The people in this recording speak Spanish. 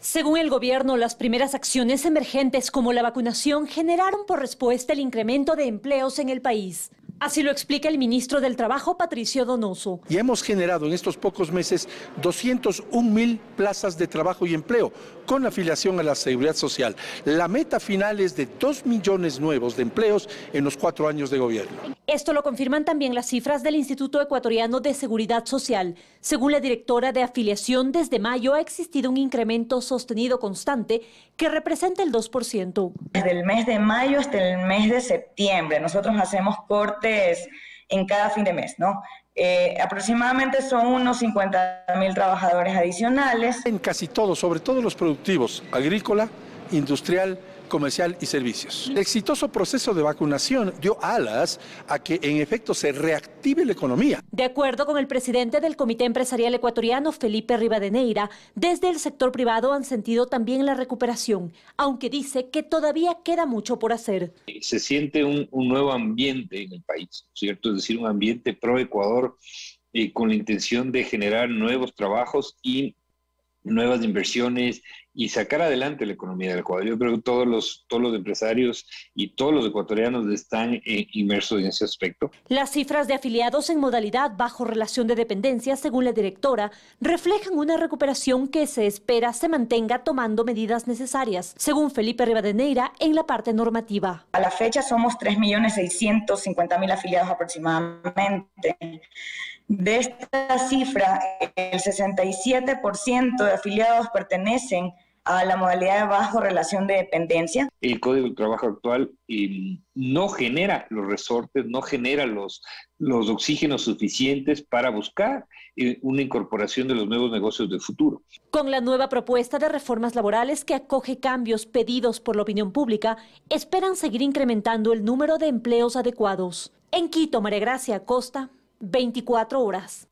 Según el gobierno, las primeras acciones emergentes como la vacunación generaron por respuesta el incremento de empleos en el país. Así lo explica el ministro del Trabajo, Patricio Donoso. Y hemos generado en estos pocos meses 201 mil plazas de trabajo y empleo con afiliación a la Seguridad Social. La meta final es de 2 millones nuevos de empleos en los cuatro años de gobierno. Esto lo confirman también las cifras del Instituto Ecuatoriano de Seguridad Social. Según la directora de afiliación, desde mayo ha existido un incremento sostenido constante que representa el 2%. Desde el mes de mayo hasta el mes de septiembre, nosotros hacemos cortes en cada fin de mes, ¿no? Eh, aproximadamente son unos 50 mil trabajadores adicionales. En casi todo, sobre todo los productivos, agrícola, industrial, comercial y servicios. El exitoso proceso de vacunación dio alas a que en efecto se reactive la economía. De acuerdo con el presidente del Comité Empresarial Ecuatoriano, Felipe Rivadeneira, desde el sector privado han sentido también la recuperación, aunque dice que todavía queda mucho por hacer. Eh, se siente un, nuevo ambiente en el país, ¿cierto? Es decir, un ambiente pro Ecuador eh, con la intención de generar nuevos trabajos y nuevas inversiones y sacar adelante la economía del Ecuador. Yo creo que todos los, todos los empresarios y todos los ecuatorianos están eh, inmersos en ese aspecto. Las cifras de afiliados en modalidad bajo relación de dependencia, según la directora, reflejan una recuperación que se espera se mantenga tomando medidas necesarias, según Felipe Rivadeneira, en la parte normativa. A la fecha somos 3.650.000 afiliados aproximadamente. De esta cifra, el 67% de afiliados pertenecen a la modalidad de bajo relación de dependencia. El Código de Trabajo actual eh, no genera los resortes, no genera los, los oxígenos suficientes para buscar eh, una incorporación de los nuevos negocios del futuro. Con la nueva propuesta de reformas laborales que acoge cambios pedidos por la opinión pública, esperan seguir incrementando el número de empleos adecuados. En Quito, María Gracia Costa, 24 horas.